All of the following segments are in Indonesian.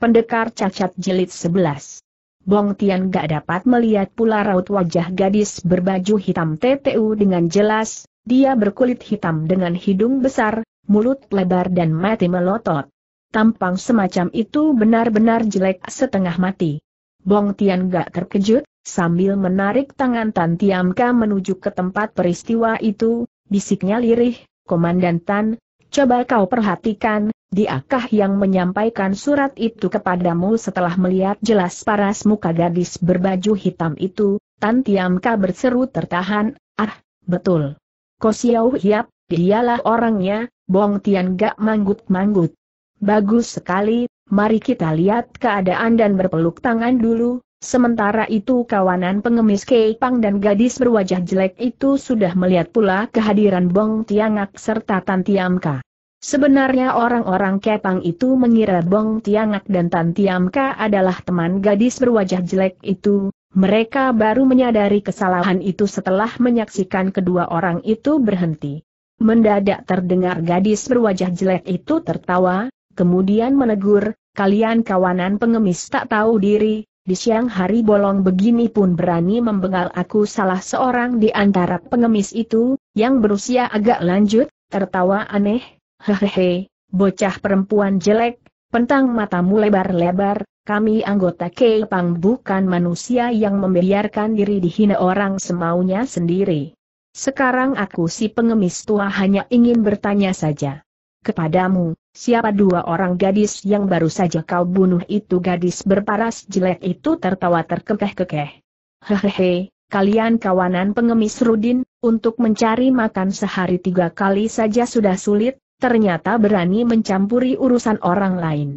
Pendekar Cacat Jilid 11 Bong Tian gak dapat melihat pula raut wajah gadis berbaju hitam TTU dengan jelas, dia berkulit hitam dengan hidung besar, mulut lebar dan mati melotot. Tampang semacam itu benar-benar jelek setengah mati. Bong Tian gak terkejut, sambil menarik tangan Tan Tiam menuju ke tempat peristiwa itu, bisiknya lirih, Komandan Tan, coba kau perhatikan, Diakah yang menyampaikan surat itu kepadamu setelah melihat jelas paras muka gadis berbaju hitam itu? Tan Tiamka berseru tertahan, ah, betul. Kosiau Hiap, dialah orangnya, Bong Tian gak manggut-manggut. Bagus sekali, mari kita lihat keadaan dan berpeluk tangan dulu, Sementara itu kawanan pengemis Keipang dan gadis berwajah jelek itu sudah melihat pula kehadiran Bong Tiangak serta Tan Tiamka. Sebenarnya orang-orang Kepang itu mengira Bong Tiangak dan Tan Tiamka adalah teman gadis berwajah jelek itu, mereka baru menyadari kesalahan itu setelah menyaksikan kedua orang itu berhenti. Mendadak terdengar gadis berwajah jelek itu tertawa, kemudian menegur, kalian kawanan pengemis tak tahu diri, di siang hari bolong begini pun berani membengal aku salah seorang di antara pengemis itu, yang berusia agak lanjut, tertawa aneh, Hehehe, bocah perempuan jelek, pentang matamu lebar-lebar, kami anggota Kepang bukan manusia yang membiarkan diri dihina orang semaunya sendiri. Sekarang aku si pengemis tua hanya ingin bertanya saja. Kepadamu, siapa dua orang gadis yang baru saja kau bunuh itu gadis berparas jelek itu tertawa terkekeh-kekeh. Hehehe, kalian kawanan pengemis Rudin, untuk mencari makan sehari tiga kali saja sudah sulit, ternyata berani mencampuri urusan orang lain.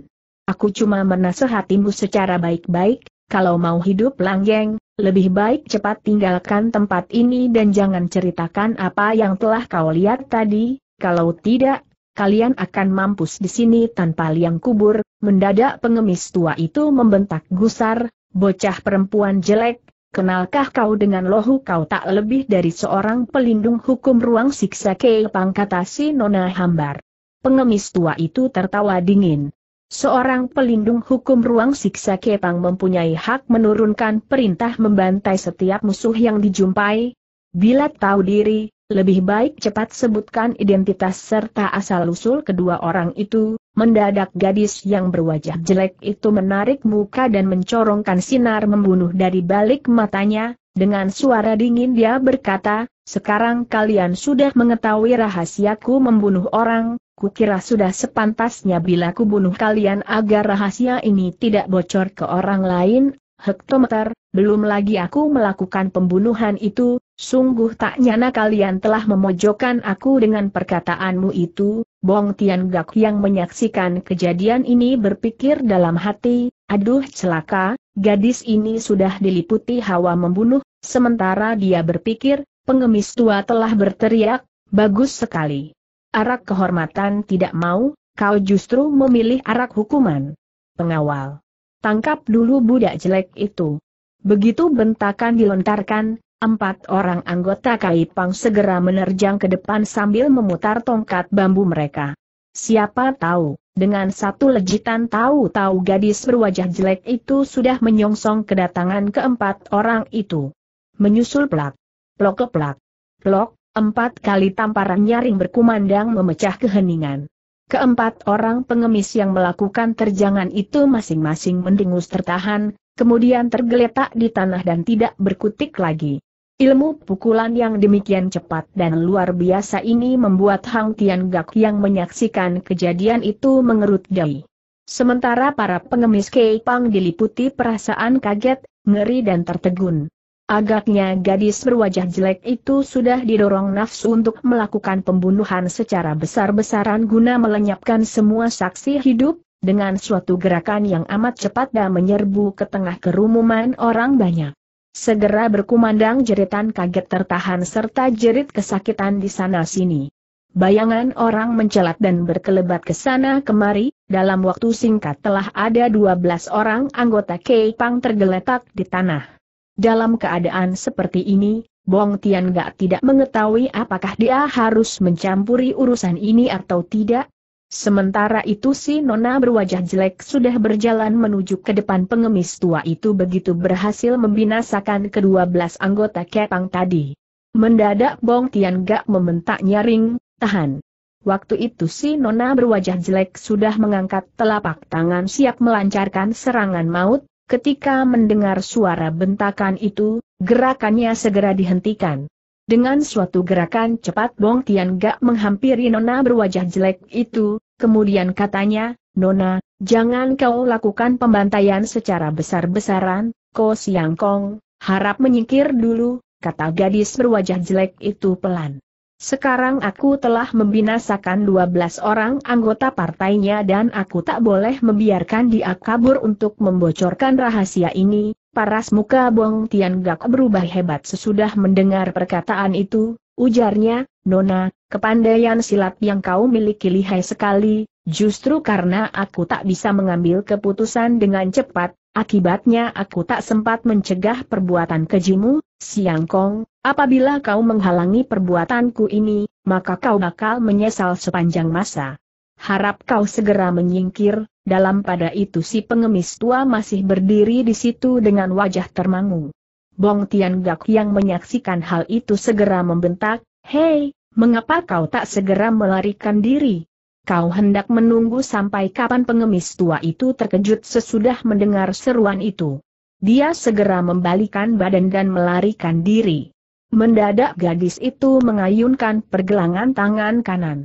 Aku cuma menasehatimu secara baik-baik, kalau mau hidup langgeng, lebih baik cepat tinggalkan tempat ini dan jangan ceritakan apa yang telah kau lihat tadi, kalau tidak, kalian akan mampus di sini tanpa liang kubur, mendadak pengemis tua itu membentak gusar, bocah perempuan jelek, Kenalkah kau dengan lohu kau tak lebih dari seorang pelindung hukum ruang siksa keipang kata si Nona Hambar. Pengemis tua itu tertawa dingin. Seorang pelindung hukum ruang siksa kepang mempunyai hak menurunkan perintah membantai setiap musuh yang dijumpai. Bila tahu diri, lebih baik cepat sebutkan identitas serta asal-usul kedua orang itu, mendadak gadis yang berwajah jelek itu menarik muka dan mencorongkan sinar membunuh dari balik matanya, dengan suara dingin dia berkata, sekarang kalian sudah mengetahui rahasiaku membunuh orang, kukira sudah sepantasnya bila kubunuh kalian agar rahasia ini tidak bocor ke orang lain, hektometer, belum lagi aku melakukan pembunuhan itu, Sungguh tak nyana kalian telah memojokkan aku dengan perkataanmu itu, Bong gak yang menyaksikan kejadian ini berpikir dalam hati, aduh celaka, gadis ini sudah diliputi hawa membunuh, sementara dia berpikir, pengemis tua telah berteriak, bagus sekali. Arak kehormatan tidak mau, kau justru memilih arak hukuman. Pengawal. Tangkap dulu budak jelek itu. Begitu bentakan dilontarkan, Empat orang anggota Kaipang segera menerjang ke depan sambil memutar tongkat bambu mereka. Siapa tahu, dengan satu lejitan tahu-tahu gadis berwajah jelek itu sudah menyongsong kedatangan keempat orang itu. Menyusul plak, plok ke plak, plok, empat kali tamparan nyaring berkumandang memecah keheningan. Keempat orang pengemis yang melakukan terjangan itu masing-masing mendingus tertahan, kemudian tergeletak di tanah dan tidak berkutik lagi. Ilmu pukulan yang demikian cepat dan luar biasa ini membuat Hang Tian Gak yang menyaksikan kejadian itu mengerut dahi. Sementara para pengemis Kei Pang diliputi perasaan kaget, ngeri dan tertegun. Agaknya gadis berwajah jelek itu sudah didorong nafsu untuk melakukan pembunuhan secara besar-besaran guna melenyapkan semua saksi hidup, dengan suatu gerakan yang amat cepat dan menyerbu ke tengah kerumunan orang banyak. Segera berkumandang jeritan kaget tertahan serta jerit kesakitan di sana-sini. Bayangan orang mencelat dan berkelebat ke sana kemari, dalam waktu singkat telah ada 12 orang anggota Pang tergeletak di tanah. Dalam keadaan seperti ini, Bong Tian Gak tidak mengetahui apakah dia harus mencampuri urusan ini atau tidak, Sementara itu si Nona berwajah jelek sudah berjalan menuju ke depan pengemis tua itu begitu berhasil membinasakan kedua belas anggota kepang tadi. Mendadak Bong Tian Gak membentak nyaring, tahan. Waktu itu si Nona berwajah jelek sudah mengangkat telapak tangan siap melancarkan serangan maut, ketika mendengar suara bentakan itu, gerakannya segera dihentikan. Dengan suatu gerakan cepat Bong Tian Gak menghampiri Nona berwajah jelek itu, kemudian katanya, Nona, jangan kau lakukan pembantaian secara besar-besaran, Ko Siang Kong, harap menyingkir dulu, kata gadis berwajah jelek itu pelan. Sekarang aku telah membinasakan 12 orang anggota partainya dan aku tak boleh membiarkan dia kabur untuk membocorkan rahasia ini, Paras muka Bong Tian Gak berubah hebat sesudah mendengar perkataan itu, ujarnya, Nona, kepandaian silat yang kau miliki lihai sekali, justru karena aku tak bisa mengambil keputusan dengan cepat, akibatnya aku tak sempat mencegah perbuatan kejimu, Siang Kong, apabila kau menghalangi perbuatanku ini, maka kau bakal menyesal sepanjang masa harap kau segera menyingkir, dalam pada itu si pengemis tua masih berdiri di situ dengan wajah termangu. Bong Tian Gak yang menyaksikan hal itu segera membentak, Hei, mengapa kau tak segera melarikan diri? Kau hendak menunggu sampai kapan pengemis tua itu terkejut sesudah mendengar seruan itu. Dia segera membalikan badan dan melarikan diri. Mendadak gadis itu mengayunkan pergelangan tangan kanan.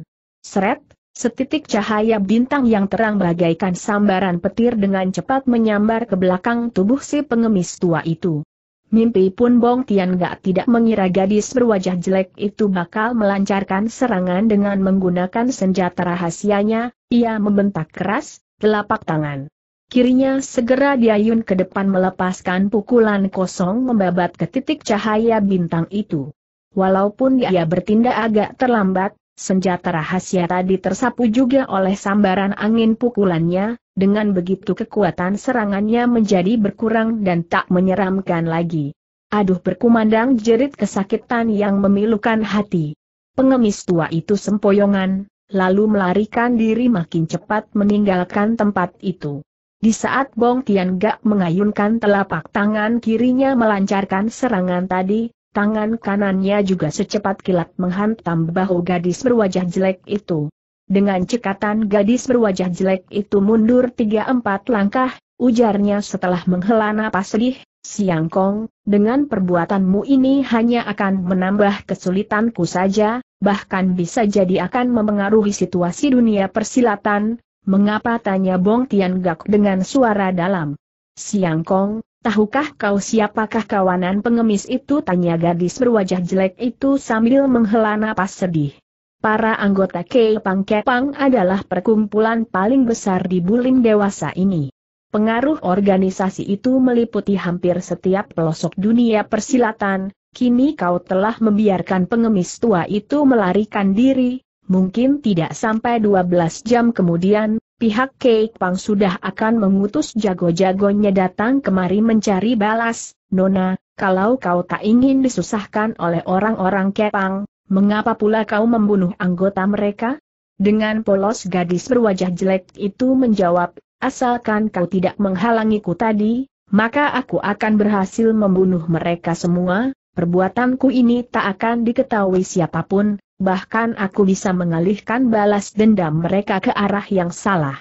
Seret, Setitik cahaya bintang yang terang bagaikan sambaran petir dengan cepat menyambar ke belakang tubuh si pengemis tua itu. Mimpi pun Bong Tian gak tidak mengira gadis berwajah jelek itu bakal melancarkan serangan dengan menggunakan senjata rahasianya, ia membentak keras, telapak tangan. Kirinya segera diayun ke depan melepaskan pukulan kosong membabat ke titik cahaya bintang itu. Walaupun dia bertindak agak terlambat, Senjata rahasia tadi tersapu juga oleh sambaran angin pukulannya, dengan begitu kekuatan serangannya menjadi berkurang dan tak menyeramkan lagi. Aduh berkumandang jerit kesakitan yang memilukan hati. Pengemis tua itu sempoyongan, lalu melarikan diri makin cepat meninggalkan tempat itu. Di saat Bong Tian Gak mengayunkan telapak tangan kirinya melancarkan serangan tadi, Tangan kanannya juga secepat kilat menghantam bahu gadis berwajah jelek itu. Dengan cekatan gadis berwajah jelek itu mundur tiga empat langkah, ujarnya setelah menghela napas sedih, Siang Kong, dengan perbuatanmu ini hanya akan menambah kesulitanku saja, bahkan bisa jadi akan memengaruhi situasi dunia persilatan, mengapa tanya Bong Tian Gak dengan suara dalam. Siang Kong, Tahukah kau siapakah kawanan pengemis itu? Tanya gadis berwajah jelek itu sambil menghela napas sedih. Para anggota Kepang Kepang adalah perkumpulan paling besar di bulim dewasa ini. Pengaruh organisasi itu meliputi hampir setiap pelosok dunia persilatan, kini kau telah membiarkan pengemis tua itu melarikan diri, mungkin tidak sampai 12 jam kemudian, pihak Kek Pang sudah akan mengutus jago-jagonya datang kemari mencari balas, Nona, kalau kau tak ingin disusahkan oleh orang-orang Kepang, mengapa pula kau membunuh anggota mereka? Dengan polos gadis berwajah jelek itu menjawab, asalkan kau tidak menghalangiku tadi, maka aku akan berhasil membunuh mereka semua, perbuatanku ini tak akan diketahui siapapun, bahkan aku bisa mengalihkan balas dendam mereka ke arah yang salah.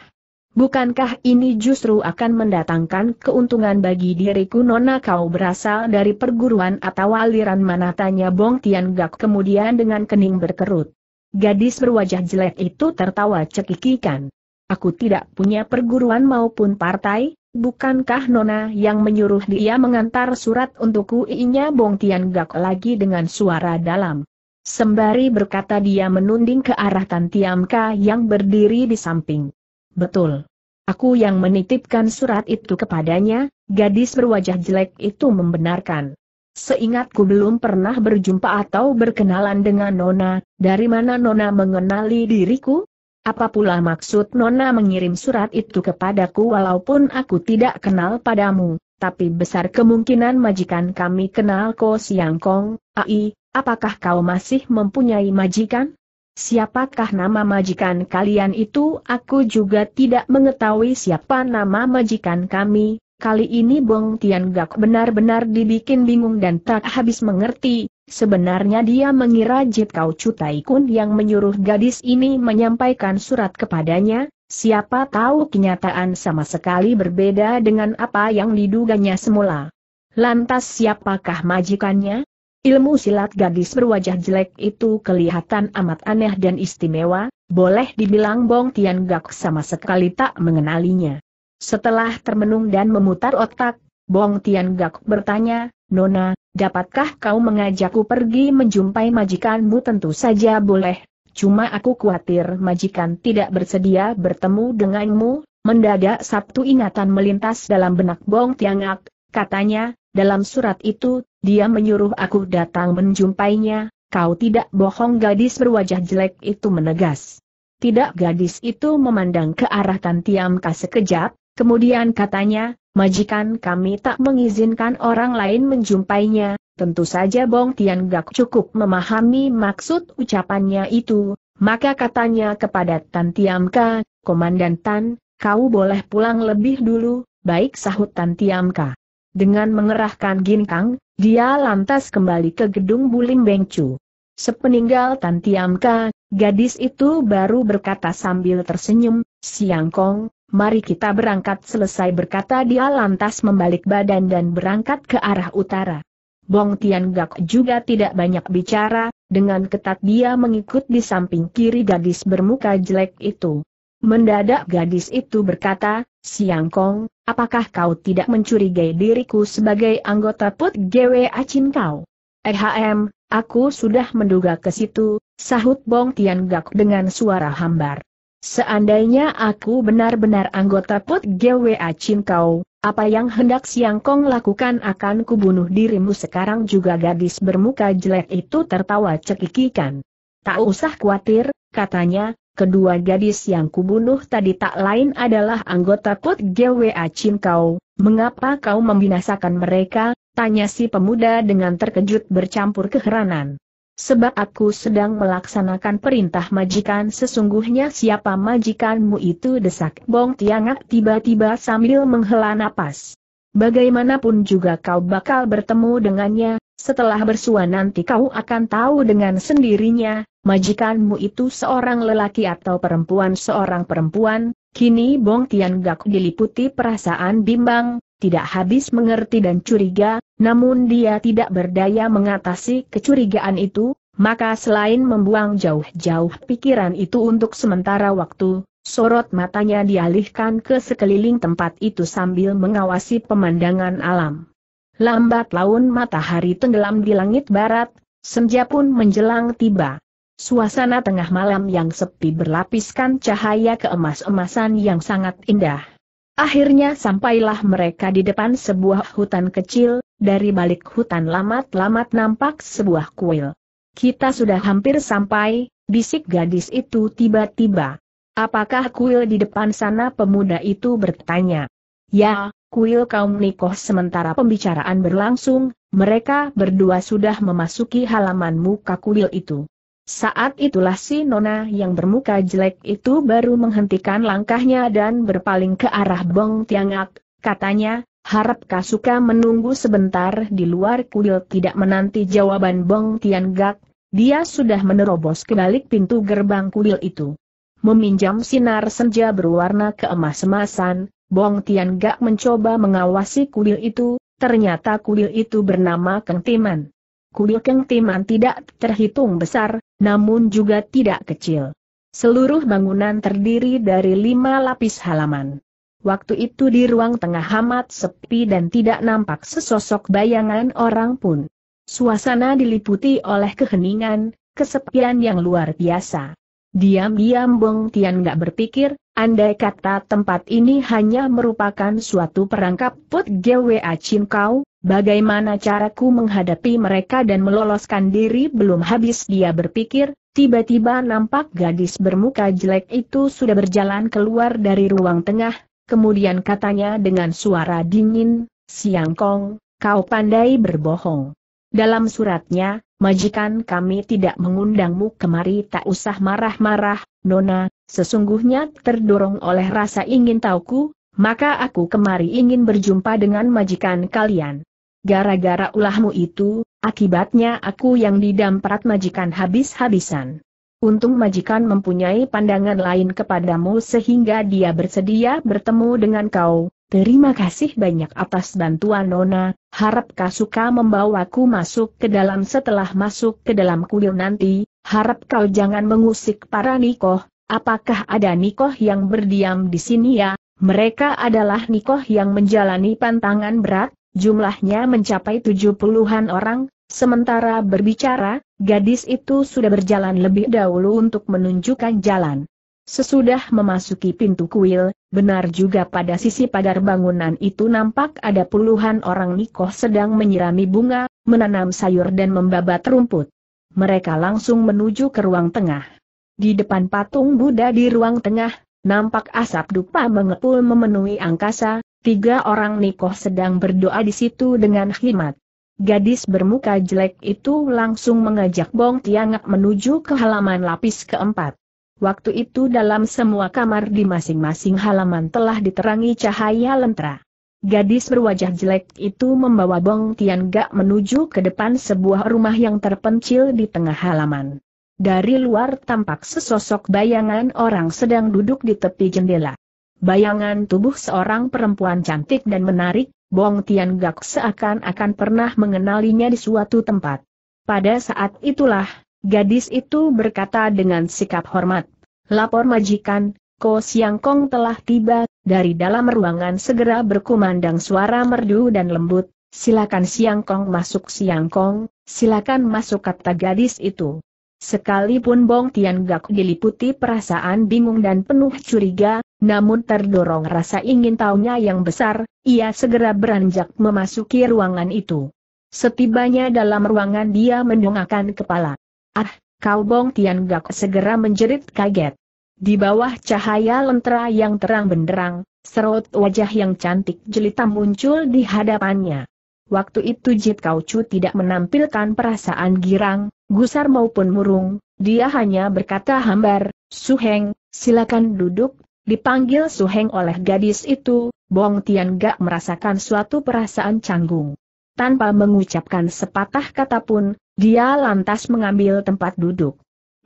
Bukankah ini justru akan mendatangkan keuntungan bagi diriku Nona kau berasal dari perguruan atau aliran mana tanya Bong Tian Gak kemudian dengan kening berkerut. Gadis berwajah jelek itu tertawa cekikikan. Aku tidak punya perguruan maupun partai, bukankah Nona yang menyuruh dia mengantar surat untukku inya Bong Tian Gak lagi dengan suara dalam. Sembari berkata dia menunding ke arah Tantiamka yang berdiri di samping. Betul. Aku yang menitipkan surat itu kepadanya, gadis berwajah jelek itu membenarkan. Seingatku belum pernah berjumpa atau berkenalan dengan Nona, dari mana Nona mengenali diriku? Apa pula maksud Nona mengirim surat itu kepadaku walaupun aku tidak kenal padamu, tapi besar kemungkinan majikan kami kenal Ko Siang Kong, AI, apakah kau masih mempunyai majikan? Siapakah nama majikan kalian itu? Aku juga tidak mengetahui siapa nama majikan kami. Kali ini Bong Tian Gak benar-benar dibikin bingung dan tak habis mengerti. Sebenarnya dia mengira Jit Kau Chu Kun yang menyuruh gadis ini menyampaikan surat kepadanya. Siapa tahu kenyataan sama sekali berbeda dengan apa yang diduganya semula. Lantas siapakah majikannya? Ilmu silat gadis berwajah jelek itu kelihatan amat aneh dan istimewa, boleh dibilang Bong Tian Gak sama sekali tak mengenalinya. Setelah termenung dan memutar otak, Bong Tian Gak bertanya, Nona, dapatkah kau mengajakku pergi menjumpai majikanmu? Tentu saja boleh, cuma aku khawatir majikan tidak bersedia bertemu denganmu. Mendadak Sabtu ingatan melintas dalam benak Bong Tian Gak, katanya, dalam surat itu, dia menyuruh aku datang menjumpainya, kau tidak bohong gadis berwajah jelek itu menegas. Tidak gadis itu memandang ke arah Tantiamka sekejap, kemudian katanya, majikan kami tak mengizinkan orang lain menjumpainya, tentu saja Bong Tian Gak cukup memahami maksud ucapannya itu, maka katanya kepada Tantiamka, Komandan Tan, kau boleh pulang lebih dulu, baik sahut Tantiamka. Dengan mengerahkan ginkang, dia lantas kembali ke gedung Bulim Bengcu. Sepeninggal Tan Tiamka, gadis itu baru berkata sambil tersenyum, Siang Kong, mari kita berangkat selesai berkata dia lantas membalik badan dan berangkat ke arah utara. Bong Tian Gak juga tidak banyak bicara, dengan ketat dia mengikut di samping kiri gadis bermuka jelek itu. Mendadak gadis itu berkata, Siang Kong, apakah kau tidak mencurigai diriku sebagai anggota PUT Acin kau? EHM, aku sudah menduga ke situ, sahut Bong Tian Gak dengan suara hambar. Seandainya aku benar-benar anggota PUT Acin kau, apa yang hendak Siang Kong lakukan akan kubunuh dirimu sekarang juga gadis bermuka jelek itu tertawa cekikikan. Tak usah khawatir, katanya, kedua gadis yang kubunuh tadi tak lain adalah anggota Kut GWA Chin mengapa kau membinasakan mereka, tanya si pemuda dengan terkejut bercampur keheranan. Sebab aku sedang melaksanakan perintah majikan sesungguhnya siapa majikanmu itu desak Bong Tiangak tiba-tiba sambil menghela napas. Bagaimanapun juga kau bakal bertemu dengannya, setelah bersua nanti kau akan tahu dengan sendirinya, majikanmu itu seorang lelaki atau perempuan seorang perempuan, kini Bong Tian Gak diliputi perasaan bimbang, tidak habis mengerti dan curiga, namun dia tidak berdaya mengatasi kecurigaan itu, maka selain membuang jauh-jauh pikiran itu untuk sementara waktu, sorot matanya dialihkan ke sekeliling tempat itu sambil mengawasi pemandangan alam. Lambat laun matahari tenggelam di langit barat, senja pun menjelang tiba. Suasana tengah malam yang sepi berlapiskan cahaya keemas-emasan yang sangat indah. Akhirnya sampailah mereka di depan sebuah hutan kecil, dari balik hutan lamat-lamat nampak sebuah kuil. Kita sudah hampir sampai, bisik gadis itu tiba-tiba. Apakah kuil di depan sana pemuda itu bertanya. Ya, kuil kaum Nikoh sementara pembicaraan berlangsung, mereka berdua sudah memasuki halaman muka kuil itu. Saat itulah si Nona yang bermuka jelek itu baru menghentikan langkahnya dan berpaling ke arah Bong Tiangak, katanya, harap Kasuka menunggu sebentar di luar kuil tidak menanti jawaban Bong Tiangak, dia sudah menerobos ke balik pintu gerbang kuil itu. Meminjam sinar senja berwarna keemas-emasan, Bong Tian Gak mencoba mengawasi kuil itu, ternyata kuil itu bernama Keng Timan. Kuil Keng Timan tidak terhitung besar, namun juga tidak kecil. Seluruh bangunan terdiri dari lima lapis halaman. Waktu itu di ruang tengah amat sepi dan tidak nampak sesosok bayangan orang pun. Suasana diliputi oleh keheningan, kesepian yang luar biasa. Diam-diam Bong Tian gak berpikir, Andai kata tempat ini hanya merupakan suatu perangkap put GWA kau. bagaimana caraku menghadapi mereka dan meloloskan diri belum habis dia berpikir, tiba-tiba nampak gadis bermuka jelek itu sudah berjalan keluar dari ruang tengah, kemudian katanya dengan suara dingin, Siang Kong, kau pandai berbohong. Dalam suratnya, majikan kami tidak mengundangmu kemari tak usah marah-marah, Nona, Sesungguhnya terdorong oleh rasa ingin tahuku, maka aku kemari ingin berjumpa dengan majikan kalian. Gara-gara ulahmu itu, akibatnya aku yang didamprat majikan habis-habisan. Untung majikan mempunyai pandangan lain kepadamu sehingga dia bersedia bertemu dengan kau. Terima kasih banyak atas bantuan Nona, harap kau suka membawaku masuk ke dalam setelah masuk ke dalam kuil nanti, harap kau jangan mengusik para nikoh, Apakah ada Nikoh yang berdiam di sini ya? Mereka adalah Nikoh yang menjalani pantangan berat, jumlahnya mencapai tujuh puluhan orang, sementara berbicara, gadis itu sudah berjalan lebih dahulu untuk menunjukkan jalan. Sesudah memasuki pintu kuil, benar juga pada sisi pagar bangunan itu nampak ada puluhan orang Nikoh sedang menyirami bunga, menanam sayur dan membabat rumput. Mereka langsung menuju ke ruang tengah. Di depan patung Buddha di ruang tengah, nampak asap dupa mengepul memenuhi angkasa, tiga orang Nikoh sedang berdoa di situ dengan khidmat. Gadis bermuka jelek itu langsung mengajak Bong Tiangak menuju ke halaman lapis keempat. Waktu itu dalam semua kamar di masing-masing halaman telah diterangi cahaya lentera. Gadis berwajah jelek itu membawa Bong Tiangak menuju ke depan sebuah rumah yang terpencil di tengah halaman. Dari luar tampak sesosok bayangan orang sedang duduk di tepi jendela. Bayangan tubuh seorang perempuan cantik dan menarik, Bong Tian Gak seakan-akan pernah mengenalinya di suatu tempat. Pada saat itulah, gadis itu berkata dengan sikap hormat, Lapor majikan, Ko Siang Kong telah tiba, dari dalam ruangan segera berkumandang suara merdu dan lembut, silakan Siang Kong masuk Siang Kong, silakan masuk kata gadis itu. Sekalipun Bong Tian Gak diliputi perasaan bingung dan penuh curiga, namun terdorong rasa ingin tahunya yang besar, ia segera beranjak memasuki ruangan itu. Setibanya dalam ruangan dia mendongakkan kepala. Ah, kau Bong Tian Gak segera menjerit kaget. Di bawah cahaya lentera yang terang benderang, serut wajah yang cantik jelita muncul di hadapannya. Waktu itu Jit Kau Chu tidak menampilkan perasaan girang, gusar maupun murung, dia hanya berkata hambar, Suheng, silakan duduk, dipanggil Suheng oleh gadis itu, Bong Tian gak merasakan suatu perasaan canggung. Tanpa mengucapkan sepatah kata pun, dia lantas mengambil tempat duduk.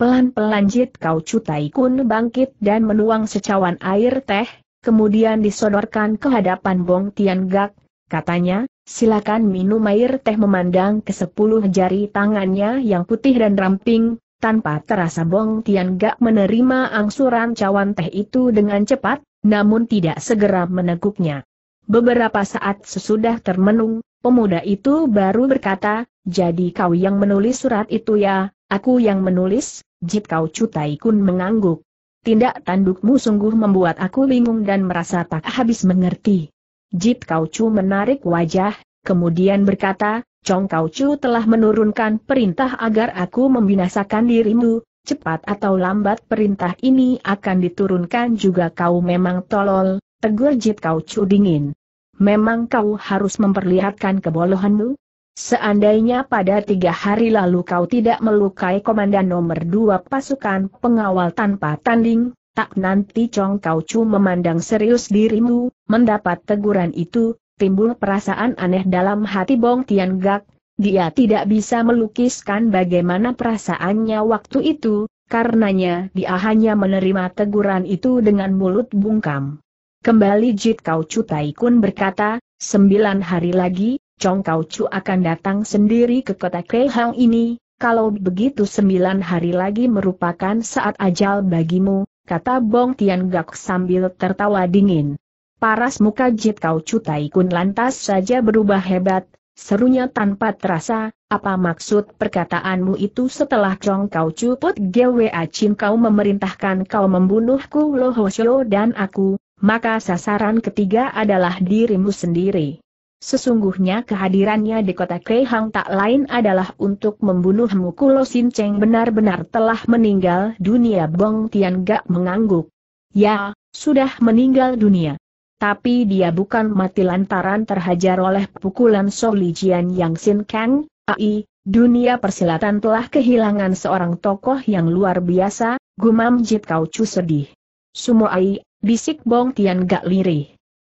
Pelan-pelan Jit Kau Cutai Kun bangkit dan menuang secawan air teh, kemudian disodorkan ke hadapan Bong Tian Gak, katanya, silakan minum air teh memandang ke sepuluh jari tangannya yang putih dan ramping, tanpa terasa Bong Tian Gak menerima angsuran cawan teh itu dengan cepat, namun tidak segera meneguknya. Beberapa saat sesudah termenung, pemuda itu baru berkata, jadi kau yang menulis surat itu ya, aku yang menulis, Jit kau cutai kun mengangguk. Tindak tandukmu sungguh membuat aku bingung dan merasa tak habis mengerti. Jip Kau menarik wajah, kemudian berkata, Chong Kau telah menurunkan perintah agar aku membinasakan dirimu, cepat atau lambat perintah ini akan diturunkan juga kau memang tolol, tegur Jit Kau dingin. Memang kau harus memperlihatkan kebolohanmu? Seandainya pada tiga hari lalu kau tidak melukai komandan nomor dua pasukan pengawal tanpa tanding, Tak nanti Chong Kau Chu memandang serius dirimu, mendapat teguran itu, timbul perasaan aneh dalam hati Bong Tian Gak, dia tidak bisa melukiskan bagaimana perasaannya waktu itu, karenanya dia hanya menerima teguran itu dengan mulut bungkam. Kembali Jit Kau Chu Tai Kun berkata, sembilan hari lagi, Chong Kau Chu akan datang sendiri ke kota Kehang ini, kalau begitu sembilan hari lagi merupakan saat ajal bagimu, kata Bong Tian Gak sambil tertawa dingin. Paras muka Jit Kau Cutai Kun lantas saja berubah hebat, serunya tanpa terasa, apa maksud perkataanmu itu setelah cong Kau Cuput Gwa Chin kau memerintahkan kau membunuhku Lo Ho dan aku, maka sasaran ketiga adalah dirimu sendiri. Sesungguhnya kehadirannya di kota Kehang tak lain adalah untuk membunuh Mukulo Sin Cheng benar-benar telah meninggal dunia Bong Tian Gak mengangguk. Ya, sudah meninggal dunia. Tapi dia bukan mati lantaran terhajar oleh pukulan Solijian Yang Sin Kang, AI, dunia persilatan telah kehilangan seorang tokoh yang luar biasa, gumam Jit Kau Chu sedih. Sumo AI, bisik Bong Tian Gak lirih.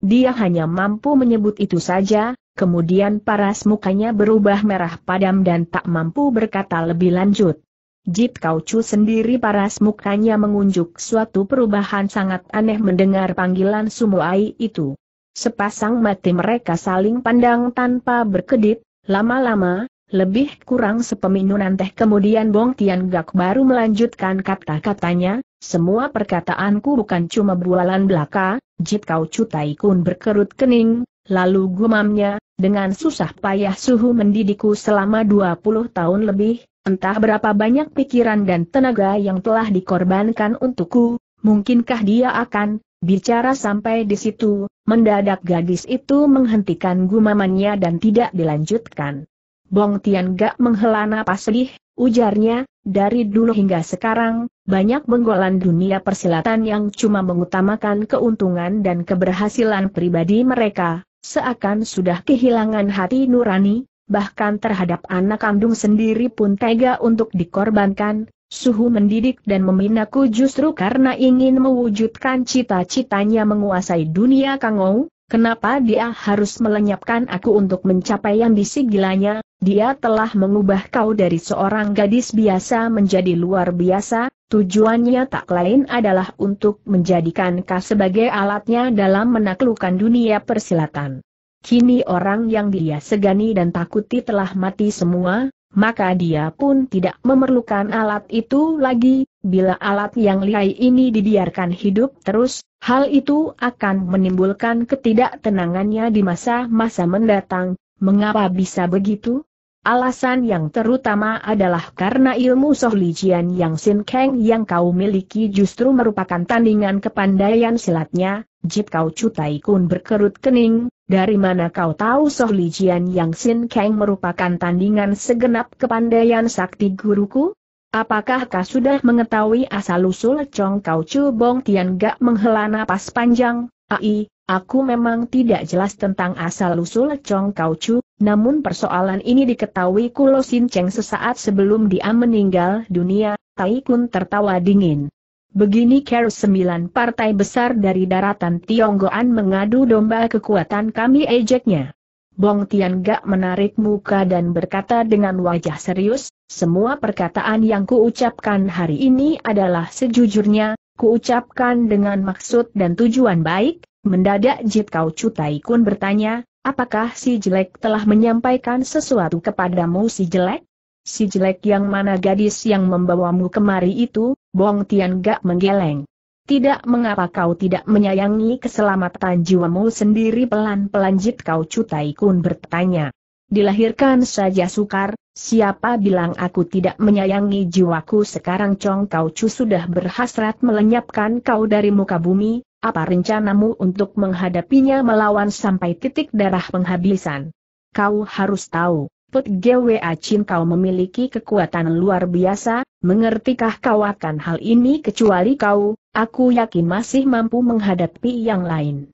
Dia hanya mampu menyebut itu saja, kemudian paras mukanya berubah merah padam dan tak mampu berkata lebih lanjut. Jit Kaucu sendiri paras mukanya mengunjuk suatu perubahan sangat aneh mendengar panggilan Sumuai itu. Sepasang mati mereka saling pandang tanpa berkedip, lama-lama, lebih kurang sepeminunan teh kemudian Bong Tian Gak baru melanjutkan kata-katanya, semua perkataanku bukan cuma bualan belaka, Jit Kau Cutai Kun berkerut kening, lalu gumamnya, dengan susah payah suhu mendidikku selama 20 tahun lebih, entah berapa banyak pikiran dan tenaga yang telah dikorbankan untukku, mungkinkah dia akan, bicara sampai di situ, mendadak gadis itu menghentikan gumamannya dan tidak dilanjutkan. Bong Tian Gak menghela napas sedih, ujarnya, dari dulu hingga sekarang, banyak benggolan dunia persilatan yang cuma mengutamakan keuntungan dan keberhasilan pribadi mereka, seakan sudah kehilangan hati nurani, bahkan terhadap anak kandung sendiri pun tega untuk dikorbankan, suhu mendidik dan meminaku justru karena ingin mewujudkan cita-citanya menguasai dunia kangou, kenapa dia harus melenyapkan aku untuk mencapai yang gilanya, dia telah mengubah kau dari seorang gadis biasa menjadi luar biasa, tujuannya tak lain adalah untuk menjadikan kau sebagai alatnya dalam menaklukkan dunia persilatan. Kini orang yang dia segani dan takuti telah mati semua, maka dia pun tidak memerlukan alat itu lagi, bila alat yang lihai ini dibiarkan hidup terus, hal itu akan menimbulkan ketidaktenangannya di masa-masa mendatang, Mengapa bisa begitu? Alasan yang terutama adalah karena ilmu sohlijian yang Sin Kang yang kau miliki justru merupakan tandingan kepandaian silatnya, Jip Kau Cutai Kun berkerut kening, dari mana kau tahu sohlijian yang Sin Kang merupakan tandingan segenap kepandaian sakti guruku? Apakah kau sudah mengetahui asal-usul Chong Kau Chu Bong Tian Gak menghela napas panjang, Ai, aku memang tidak jelas tentang asal-usul Chong Kau Chu, namun persoalan ini diketahui Kulo Sin Cheng sesaat sebelum dia meninggal dunia, Tai Kun tertawa dingin. Begini Kero sembilan partai besar dari daratan Tionggoan mengadu domba kekuatan kami ejeknya. Bong Tian Gak menarik muka dan berkata dengan wajah serius, semua perkataan yang kuucapkan hari ini adalah sejujurnya, kuucapkan dengan maksud dan tujuan baik, mendadak Jit Kau Cutai Kun bertanya, apakah si jelek telah menyampaikan sesuatu kepadamu si jelek? Si jelek yang mana gadis yang membawamu kemari itu, Bong Tian Gak menggeleng. Tidak mengapa kau tidak menyayangi keselamatan jiwamu sendiri pelan-pelan Jit Kau Cutai Kun bertanya. Dilahirkan saja sukar, siapa bilang aku tidak menyayangi jiwaku sekarang Cong, Kau Chu sudah berhasrat melenyapkan kau dari muka bumi, apa rencanamu untuk menghadapinya melawan sampai titik darah penghabisan? Kau harus tahu, Put Gwa Chin kau memiliki kekuatan luar biasa, mengertikah kau akan hal ini kecuali kau, aku yakin masih mampu menghadapi yang lain.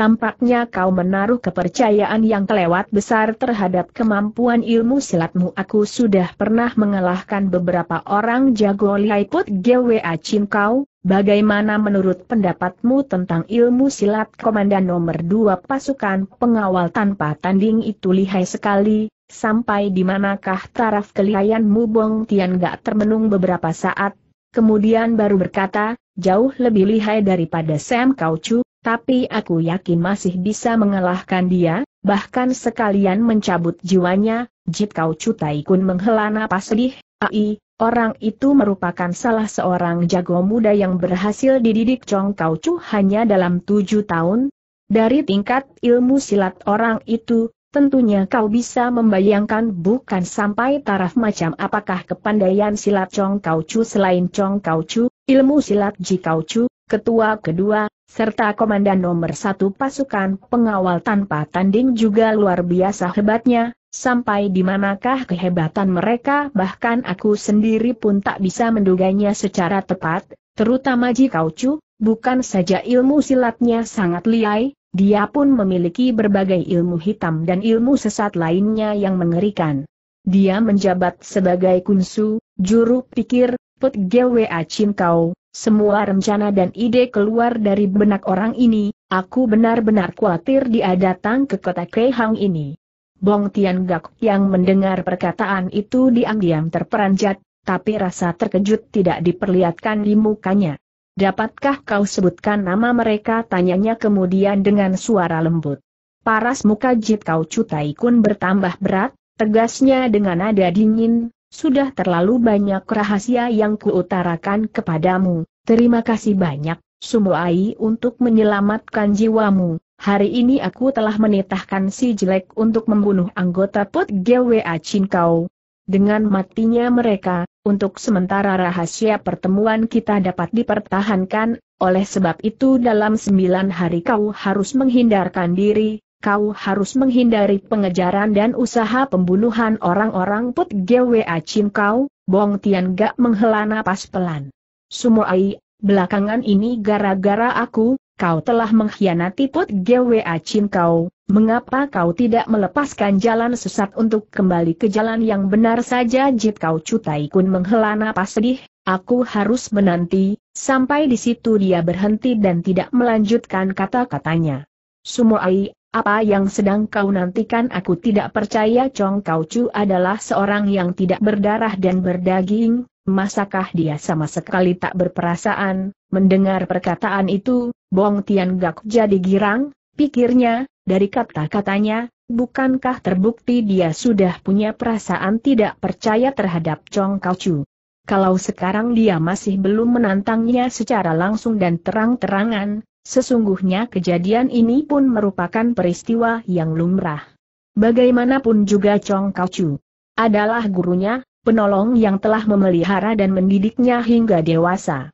Tampaknya kau menaruh kepercayaan yang kelewat besar terhadap kemampuan ilmu silatmu. Aku sudah pernah mengalahkan beberapa orang jago Liaiput GWA Chin kau, bagaimana menurut pendapatmu tentang ilmu silat komandan nomor Dua pasukan pengawal tanpa tanding itu lihai sekali, sampai di manakah taraf kelihayanmu Bong Tian gak termenung beberapa saat, kemudian baru berkata, jauh lebih lihai daripada Sam Chu. Tapi aku yakin masih bisa mengalahkan dia, bahkan sekalian mencabut jiwanya, Jip Kau Cutai Kun menghela napas sedih, ai, orang itu merupakan salah seorang jago muda yang berhasil dididik Chong Kau Chu hanya dalam tujuh tahun. Dari tingkat ilmu silat orang itu, tentunya kau bisa membayangkan bukan sampai taraf macam apakah kepandaian silat Chong Kau Chu selain Chong Kau Chu, ilmu silat Ji Kau Chu, ketua kedua, serta komandan nomor satu pasukan pengawal tanpa tanding juga luar biasa hebatnya, sampai di manakah kehebatan mereka bahkan aku sendiri pun tak bisa menduganya secara tepat, terutama Ji Kaucu, bukan saja ilmu silatnya sangat liai, dia pun memiliki berbagai ilmu hitam dan ilmu sesat lainnya yang mengerikan. Dia menjabat sebagai kunsu, juru pikir, Put Gwa Chin semua rencana dan ide keluar dari benak orang ini, aku benar-benar khawatir dia datang ke kota Kehang ini. Bong Tian Gak yang mendengar perkataan itu diam-diam terperanjat, tapi rasa terkejut tidak diperlihatkan di mukanya. Dapatkah kau sebutkan nama mereka? Tanyanya kemudian dengan suara lembut. Paras muka Jit Kau Cutai Kun bertambah berat, tegasnya dengan nada dingin, sudah terlalu banyak rahasia yang kuutarakan kepadamu, terima kasih banyak, Sumuai untuk menyelamatkan jiwamu. Hari ini aku telah menitahkan si jelek untuk membunuh anggota pot GWA Cinkau. Dengan matinya mereka, untuk sementara rahasia pertemuan kita dapat dipertahankan, oleh sebab itu dalam sembilan hari kau harus menghindarkan diri, kau harus menghindari pengejaran dan usaha pembunuhan orang-orang Put Gwa Chin kau, Bong Tian gak menghela napas pelan. Ai, belakangan ini gara-gara aku, kau telah mengkhianati Put Gwa Chin kau, mengapa kau tidak melepaskan jalan sesat untuk kembali ke jalan yang benar saja Jit kau cutai kun menghela napas sedih, aku harus menanti, Sampai di situ dia berhenti dan tidak melanjutkan kata-katanya. Sumoai, apa yang sedang kau nantikan aku tidak percaya Chong Kau Chu adalah seorang yang tidak berdarah dan berdaging, masakah dia sama sekali tak berperasaan, mendengar perkataan itu, Bong Tian Gak jadi girang, pikirnya, dari kata-katanya, bukankah terbukti dia sudah punya perasaan tidak percaya terhadap Chong Kau Chu. Kalau sekarang dia masih belum menantangnya secara langsung dan terang-terangan, Sesungguhnya kejadian ini pun merupakan peristiwa yang lumrah. Bagaimanapun juga Chong Kau Chu adalah gurunya, penolong yang telah memelihara dan mendidiknya hingga dewasa.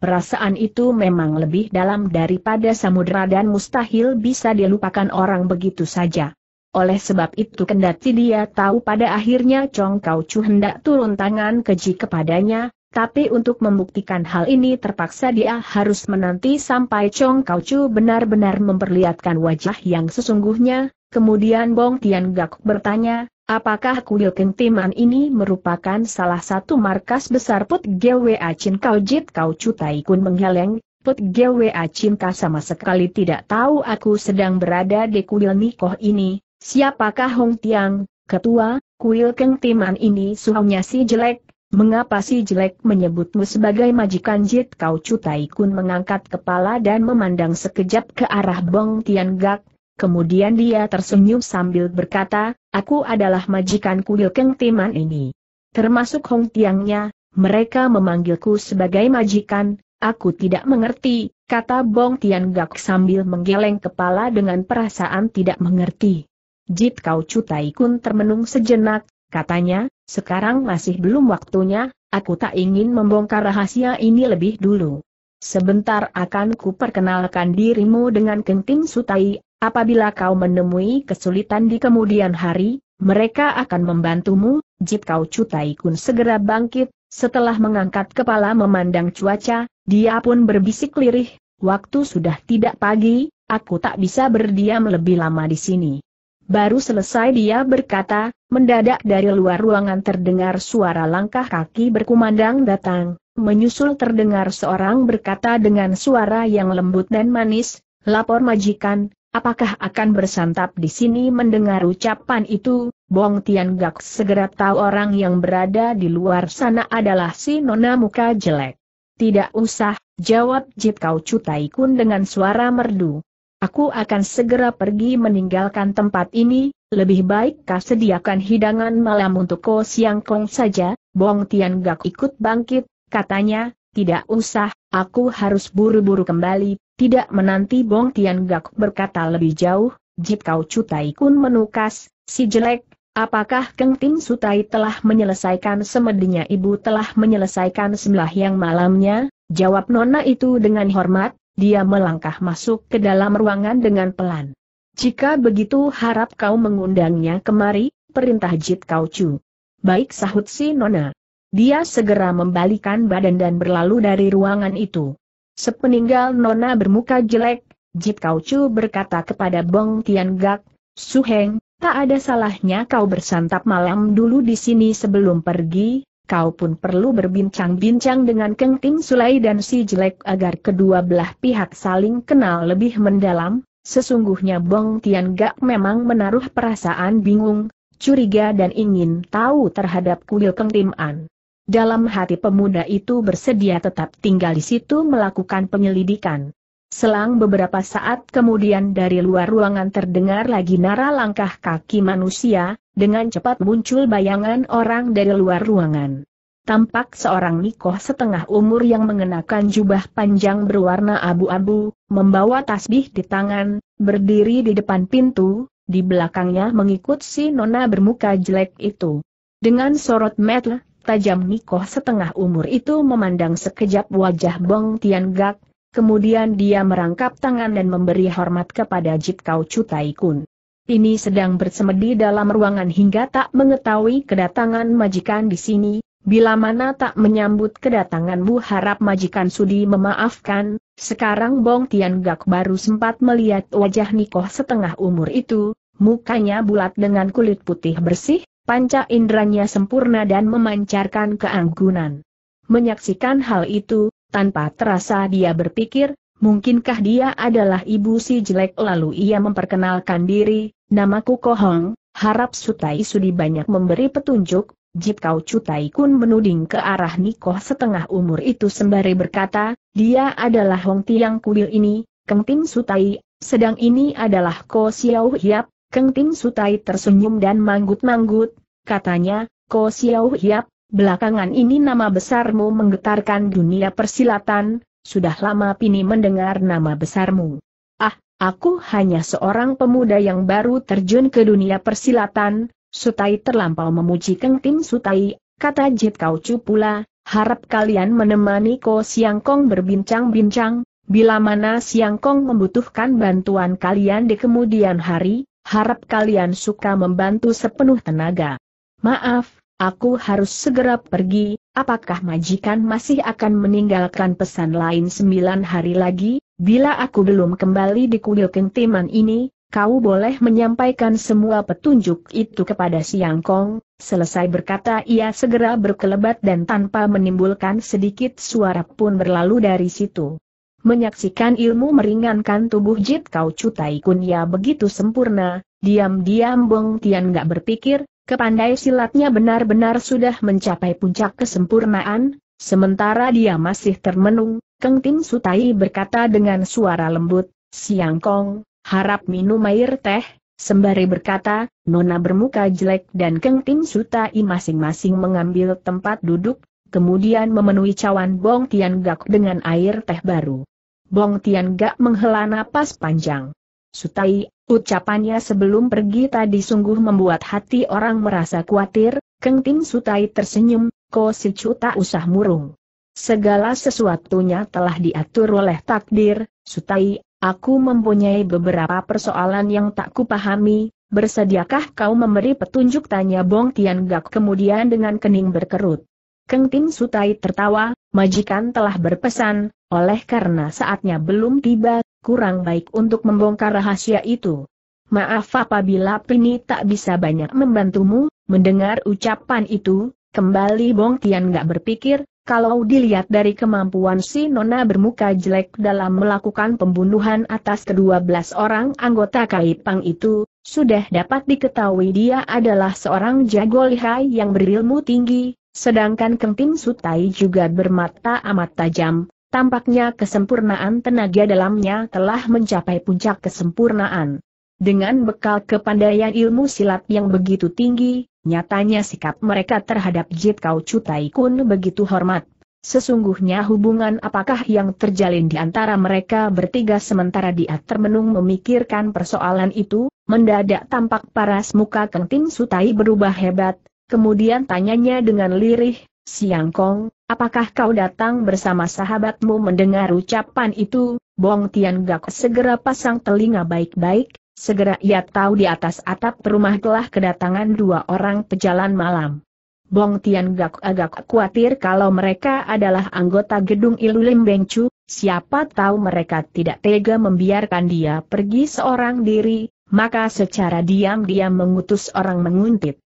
Perasaan itu memang lebih dalam daripada samudera dan mustahil bisa dilupakan orang begitu saja. Oleh sebab itu kendati dia tahu pada akhirnya Chong Kau Chu hendak turun tangan keji kepadanya, tapi untuk membuktikan hal ini terpaksa dia harus menanti sampai Chong Kau Chu benar-benar memperlihatkan wajah yang sesungguhnya, kemudian Bong Tian Gak bertanya, apakah kuil kentiman ini merupakan salah satu markas besar Put A Chin Kau Jit Kau Chu Tai Kun mengheleng, Put GWA Ka sama sekali tidak tahu aku sedang berada di kuil Nikoh ini, siapakah Hong Tiang, ketua, kuil kentiman ini suhunya si jelek, Mengapa si jelek menyebutmu sebagai majikan Jit Kau Cutai Kun mengangkat kepala dan memandang sekejap ke arah Bong Tian Gak, kemudian dia tersenyum sambil berkata, aku adalah majikan kuil Keng Timan ini. Termasuk Hong Tiangnya, mereka memanggilku sebagai majikan, aku tidak mengerti, kata Bong Tian Gak sambil menggeleng kepala dengan perasaan tidak mengerti. Jit Kau Cutai Kun termenung sejenak, katanya, sekarang masih belum waktunya, aku tak ingin membongkar rahasia ini lebih dulu. Sebentar akan ku perkenalkan dirimu dengan Kenting Sutai, apabila kau menemui kesulitan di kemudian hari, mereka akan membantumu, jip kau Cutai Kun segera bangkit, setelah mengangkat kepala memandang cuaca, dia pun berbisik lirih, waktu sudah tidak pagi, aku tak bisa berdiam lebih lama di sini. Baru selesai dia berkata, mendadak dari luar ruangan terdengar suara langkah kaki berkumandang datang, menyusul terdengar seorang berkata dengan suara yang lembut dan manis, lapor majikan, apakah akan bersantap di sini mendengar ucapan itu, Bong Tian Gak segera tahu orang yang berada di luar sana adalah si nona muka jelek. Tidak usah, jawab Jit Kau Cutai Kun dengan suara merdu. Aku akan segera pergi meninggalkan tempat ini, lebih baik kau sediakan hidangan malam untuk Ko Siang Kong saja, Bong Tian Gak ikut bangkit, katanya, tidak usah, aku harus buru-buru kembali, tidak menanti Bong Tian Gak berkata lebih jauh, jip kau cutai kun menukas, si jelek, apakah Keng Tim Sutai telah menyelesaikan semedinya ibu telah menyelesaikan sebelah yang malamnya, jawab nona itu dengan hormat, dia melangkah masuk ke dalam ruangan dengan pelan. Jika begitu harap kau mengundangnya kemari, perintah Jit Kau Chu. Baik sahut si Nona. Dia segera membalikan badan dan berlalu dari ruangan itu. Sepeninggal Nona bermuka jelek, Jit Kau Chu berkata kepada Bong Tian Gak, Suheng, tak ada salahnya kau bersantap malam dulu di sini sebelum pergi, kau pun perlu berbincang-bincang dengan Keng Tim Sulai dan si jelek agar kedua belah pihak saling kenal lebih mendalam. Sesungguhnya Bong Tian Gak memang menaruh perasaan bingung, curiga dan ingin tahu terhadap kuil Keng Tim An. Dalam hati pemuda itu bersedia tetap tinggal di situ melakukan penyelidikan. Selang beberapa saat kemudian dari luar ruangan terdengar lagi nara langkah kaki manusia, dengan cepat muncul bayangan orang dari luar ruangan. Tampak seorang nikoh setengah umur yang mengenakan jubah panjang berwarna abu-abu, membawa tasbih di tangan, berdiri di depan pintu, di belakangnya mengikut si nona bermuka jelek itu. Dengan sorot metel, tajam Nikoh setengah umur itu memandang sekejap wajah Bong Tian Gak, Kemudian dia merangkap tangan dan memberi hormat kepada Jip Kau Cutai Kun. Ini sedang bersemedi dalam ruangan hingga tak mengetahui kedatangan majikan di sini, bila mana tak menyambut kedatanganmu harap majikan sudi memaafkan, sekarang Bong Tian Gak baru sempat melihat wajah Nikoh setengah umur itu, mukanya bulat dengan kulit putih bersih, panca indranya sempurna dan memancarkan keanggunan. Menyaksikan hal itu, tanpa terasa dia berpikir, mungkinkah dia adalah ibu si jelek lalu ia memperkenalkan diri, namaku Kohong, harap Sutai Sudi banyak memberi petunjuk, Jip Kau Cutai Kun menuding ke arah Nikoh setengah umur itu sembari berkata, dia adalah Hong Tiang Kuil ini, Keng Ting Sutai, sedang ini adalah Ko Xiao Hiap, Keng Ting Sutai tersenyum dan manggut-manggut, katanya, Ko Xiao Hiap, Belakangan ini nama besarmu menggetarkan dunia persilatan, sudah lama Pini mendengar nama besarmu. Ah, aku hanya seorang pemuda yang baru terjun ke dunia persilatan, Sutai terlampau memuji Keng Tim Sutai, kata Jit Kau pula, harap kalian menemani Ko Siang Kong berbincang-bincang, bila mana Siang Kong membutuhkan bantuan kalian di kemudian hari, harap kalian suka membantu sepenuh tenaga. Maaf, Aku harus segera pergi, apakah majikan masih akan meninggalkan pesan lain sembilan hari lagi? Bila aku belum kembali di kuil kentiman ini, kau boleh menyampaikan semua petunjuk itu kepada Siang Kong. Selesai berkata ia segera berkelebat dan tanpa menimbulkan sedikit suara pun berlalu dari situ. Menyaksikan ilmu meringankan tubuh Jit Kau Cutai Kunya begitu sempurna, diam-diam Bong Tian gak berpikir, Kepandai silatnya benar-benar sudah mencapai puncak kesempurnaan, sementara dia masih termenung, Keng Tim Sutai berkata dengan suara lembut, Siang Kong, harap minum air teh, sembari berkata, Nona bermuka jelek dan Keng Tim Sutai masing-masing mengambil tempat duduk, kemudian memenuhi cawan Bong Tian Gak dengan air teh baru. Bong Tian Gak menghela napas panjang. Sutai, Ucapannya sebelum pergi tadi sungguh membuat hati orang merasa khawatir, Keng Tim Sutai tersenyum, Ko Chu tak usah murung. Segala sesuatunya telah diatur oleh takdir, Sutai, aku mempunyai beberapa persoalan yang tak kupahami, bersediakah kau memberi petunjuk tanya Bong Tian Gak kemudian dengan kening berkerut. Keng Tim Sutai tertawa, majikan telah berpesan, oleh karena saatnya belum tiba, kurang baik untuk membongkar rahasia itu. Maaf apabila Pini tak bisa banyak membantumu, mendengar ucapan itu, kembali Bong Tian gak berpikir, kalau dilihat dari kemampuan si Nona bermuka jelek dalam melakukan pembunuhan atas kedua belas orang anggota Kaipang itu, sudah dapat diketahui dia adalah seorang jago lihai yang berilmu tinggi, sedangkan Kenting Sutai juga bermata amat tajam, Tampaknya kesempurnaan tenaga dalamnya telah mencapai puncak kesempurnaan. Dengan bekal kepandaian ilmu silat yang begitu tinggi, nyatanya sikap mereka terhadap Jit Kau Cutai Kun begitu hormat. Sesungguhnya hubungan apakah yang terjalin di antara mereka bertiga sementara dia termenung memikirkan persoalan itu, mendadak tampak paras muka Keng Tim Sutai berubah hebat, kemudian tanyanya dengan lirih, Siang Kong, Apakah kau datang bersama sahabatmu mendengar ucapan itu? Bong Tian Gak segera pasang telinga baik-baik, segera ia tahu di atas atap rumah telah kedatangan dua orang pejalan malam. Bong Tian Gak agak khawatir kalau mereka adalah anggota gedung Ilulim Bengcu, siapa tahu mereka tidak tega membiarkan dia pergi seorang diri, maka secara diam-diam mengutus orang menguntit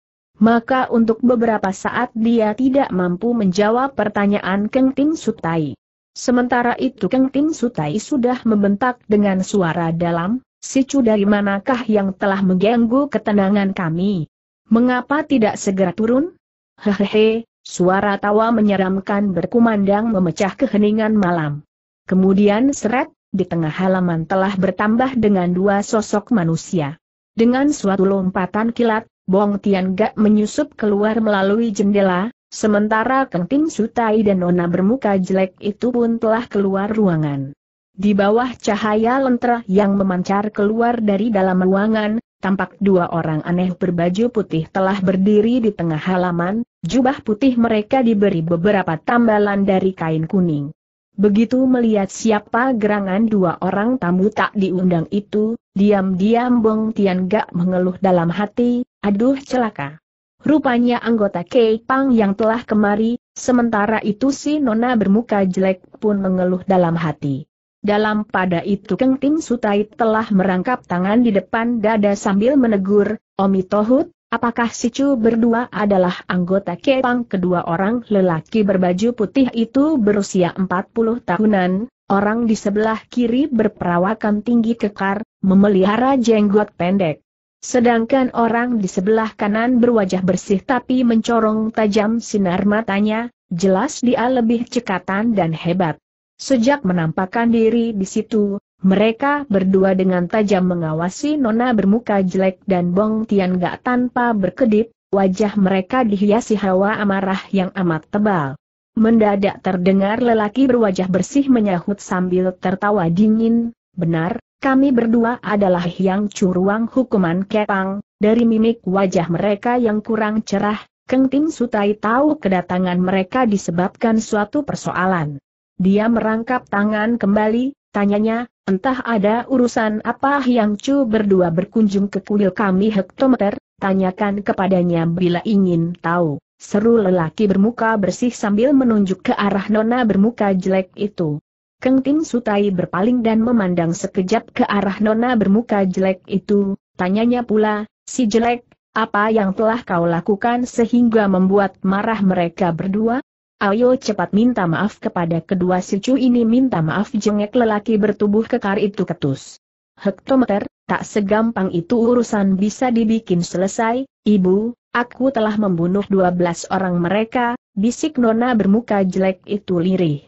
maka untuk beberapa saat dia tidak mampu menjawab pertanyaan Keng Tim Sutai. Sementara itu Keng Tim Sutai sudah membentak dengan suara dalam, Sicu dari manakah yang telah mengganggu ketenangan kami? Mengapa tidak segera turun? Hehehe, suara tawa menyeramkan berkumandang memecah keheningan malam. Kemudian seret, di tengah halaman telah bertambah dengan dua sosok manusia. Dengan suatu lompatan kilat, Bong Tian Gak menyusup keluar melalui jendela, sementara Kang Ting Sutai dan Nona bermuka jelek itu pun telah keluar ruangan. Di bawah cahaya lentera yang memancar keluar dari dalam ruangan, tampak dua orang aneh berbaju putih telah berdiri di tengah halaman, jubah putih mereka diberi beberapa tambalan dari kain kuning. Begitu melihat siapa gerangan dua orang tamu tak diundang itu, diam-diam Bong Tian Gak mengeluh dalam hati, Aduh celaka. Rupanya anggota Kei Pang yang telah kemari, sementara itu si Nona bermuka jelek pun mengeluh dalam hati. Dalam pada itu Keng Tim Sutai telah merangkap tangan di depan dada sambil menegur, Omi Tohut, apakah si Chu berdua adalah anggota Kepang? kedua orang lelaki berbaju putih itu berusia 40 tahunan, orang di sebelah kiri berperawakan tinggi kekar, memelihara jenggot pendek Sedangkan orang di sebelah kanan berwajah bersih tapi mencorong tajam sinar matanya, jelas dia lebih cekatan dan hebat. Sejak menampakkan diri di situ, mereka berdua dengan tajam mengawasi Nona bermuka jelek dan Bong Tian Gak tanpa berkedip, wajah mereka dihiasi hawa amarah yang amat tebal. Mendadak terdengar lelaki berwajah bersih menyahut sambil tertawa dingin, benar, kami berdua adalah yang curuang hukuman kepang, dari mimik wajah mereka yang kurang cerah, Keng Tim Sutai tahu kedatangan mereka disebabkan suatu persoalan. Dia merangkap tangan kembali, tanyanya, entah ada urusan apa yang cu berdua berkunjung ke kuil kami hektometer, tanyakan kepadanya bila ingin tahu, seru lelaki bermuka bersih sambil menunjuk ke arah nona bermuka jelek itu. Keng Tim Sutai berpaling dan memandang sekejap ke arah nona bermuka jelek itu, tanyanya pula, si jelek, apa yang telah kau lakukan sehingga membuat marah mereka berdua? Ayo cepat minta maaf kepada kedua si cu ini minta maaf jengek lelaki bertubuh kekar itu ketus. Hektometer, tak segampang itu urusan bisa dibikin selesai, ibu, aku telah membunuh 12 orang mereka, bisik nona bermuka jelek itu lirih.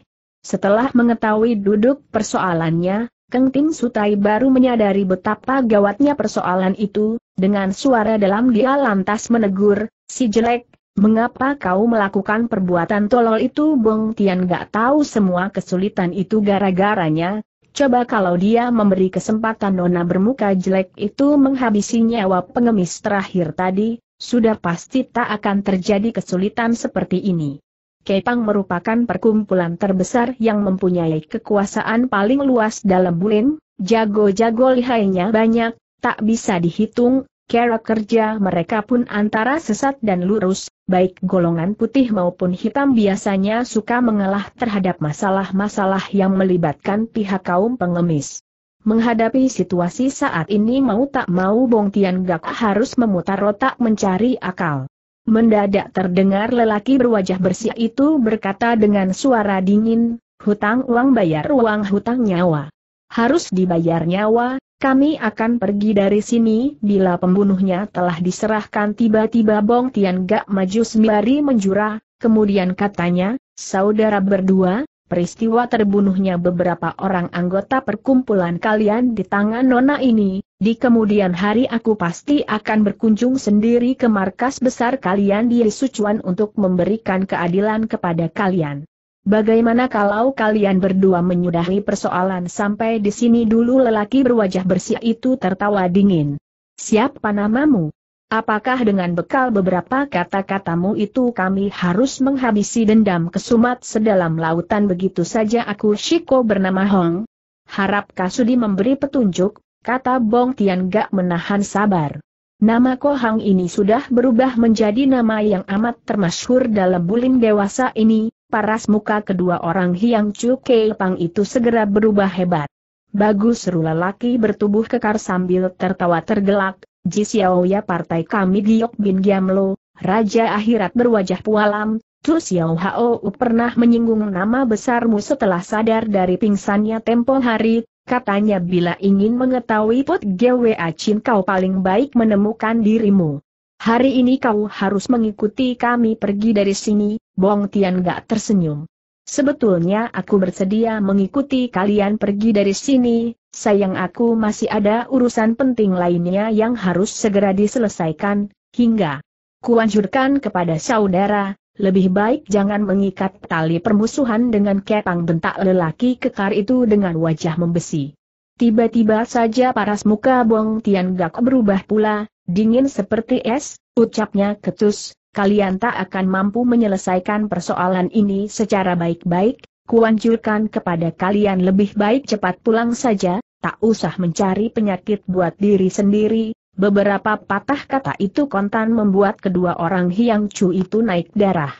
Setelah mengetahui duduk persoalannya, Keng Ting Sutai baru menyadari betapa gawatnya persoalan itu, dengan suara dalam dia lantas menegur, si jelek, mengapa kau melakukan perbuatan tolol itu Bong Tian gak tahu semua kesulitan itu gara-garanya, coba kalau dia memberi kesempatan nona bermuka jelek itu menghabisi nyawa pengemis terakhir tadi, sudah pasti tak akan terjadi kesulitan seperti ini. Kepang merupakan perkumpulan terbesar yang mempunyai kekuasaan paling luas dalam Bulin, jago-jago lihainya banyak, tak bisa dihitung, cara kerja mereka pun antara sesat dan lurus, baik golongan putih maupun hitam biasanya suka mengalah terhadap masalah-masalah yang melibatkan pihak kaum pengemis. Menghadapi situasi saat ini mau tak mau Bong Tian Gak harus memutar otak mencari akal. Mendadak terdengar lelaki berwajah bersih itu berkata dengan suara dingin, hutang uang bayar uang hutang nyawa. Harus dibayar nyawa, kami akan pergi dari sini bila pembunuhnya telah diserahkan tiba-tiba Bong Tian Gak maju sembari menjura, kemudian katanya, saudara berdua, peristiwa terbunuhnya beberapa orang anggota perkumpulan kalian di tangan Nona ini, di kemudian hari aku pasti akan berkunjung sendiri ke markas besar kalian di Sucuan untuk memberikan keadilan kepada kalian. Bagaimana kalau kalian berdua menyudahi persoalan sampai di sini dulu lelaki berwajah bersih itu tertawa dingin. Siapa namamu? Apakah dengan bekal beberapa kata-katamu itu kami harus menghabisi dendam kesumat sedalam lautan begitu saja aku Shiko bernama Hong? Harap Kasudi memberi petunjuk, kata Bong Tian gak menahan sabar. Nama Kohang ini sudah berubah menjadi nama yang amat termasyhur dalam bulim dewasa ini, paras muka kedua orang Hiang Chu Pang itu segera berubah hebat. Bagus seru lelaki bertubuh kekar sambil tertawa tergelak, ya partai kami Giok Bin Giamlo, Raja Akhirat berwajah pualam, Tu Xiao Hao pernah menyinggung nama besarmu setelah sadar dari pingsannya tempo hari, Katanya bila ingin mengetahui Put Gwa Chin kau paling baik menemukan dirimu. Hari ini kau harus mengikuti kami pergi dari sini, Bong Tian gak tersenyum. Sebetulnya aku bersedia mengikuti kalian pergi dari sini, sayang aku masih ada urusan penting lainnya yang harus segera diselesaikan, hingga kuanjurkan kepada saudara, lebih baik jangan mengikat tali permusuhan dengan kepang bentak lelaki kekar itu dengan wajah membesi. Tiba-tiba saja paras muka Bong Tian Gak berubah pula, dingin seperti es, ucapnya ketus, kalian tak akan mampu menyelesaikan persoalan ini secara baik-baik, kuancurkan kepada kalian lebih baik cepat pulang saja, tak usah mencari penyakit buat diri sendiri, Beberapa patah kata itu kontan membuat kedua orang Hiang Chu itu naik darah.